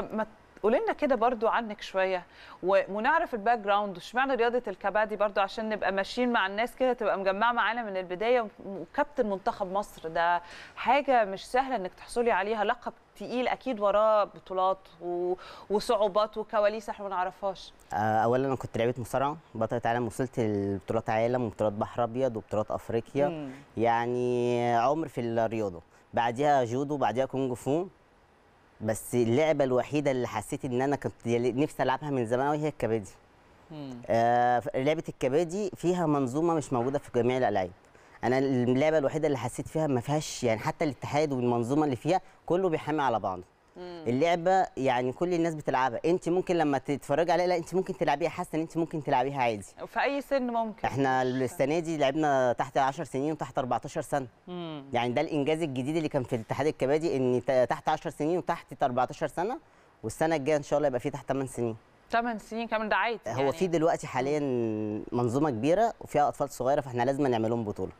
طب ما قولي لنا كده برضو عنك شويه ونعرف الباك جراوند اشمعنى رياضه الكبادي برضو عشان نبقى ماشيين مع الناس كده تبقى مجمعه معانا من البدايه وكابتن منتخب مصر ده حاجه مش سهله انك تحصلي عليها لقب تقيل اكيد وراه بطولات وصعوبات وكواليس احنا ما نعرفهاش آه، اولا انا كنت لعيبه مصارعه بطله عالم وصلت لبطولات عالم وبطولات بحر ابيض وبطولات افريقيا مم. يعني عمر في الرياضه بعديها جودو بعديها كونج فو بس اللعبه الوحيده اللي حسيت ان انا كنت نفسي العبها من زمان وهي هي الكبادي آه لعبه الكبادي فيها منظومه مش موجوده في جميع الالعاب انا اللعبه الوحيده اللي حسيت فيها ما فيهاش يعني حتى الاتحاد والمنظومه اللي فيها كله بيحامي على بعضه اللعبه يعني كل الناس بتلعبها انت ممكن لما تتفرجي عليها لا انت ممكن تلعبيها حاسه ان انت ممكن تلعبيها عادي في اي سن ممكن احنا السنه دي لعبنا تحت 10 سنين وتحت 14 سنه مم. يعني ده الانجاز الجديد اللي كان في الاتحاد الكبادي ان تحت 10 سنين وتحت 14 سنه والسنه الجايه ان شاء الله يبقى في تحت 8 سنين 8 سنين كمان ده عادي هو يعني. في دلوقتي حاليا منظومه كبيره وفيها اطفال صغيره فاحنا لازم نعمل لهم بطوله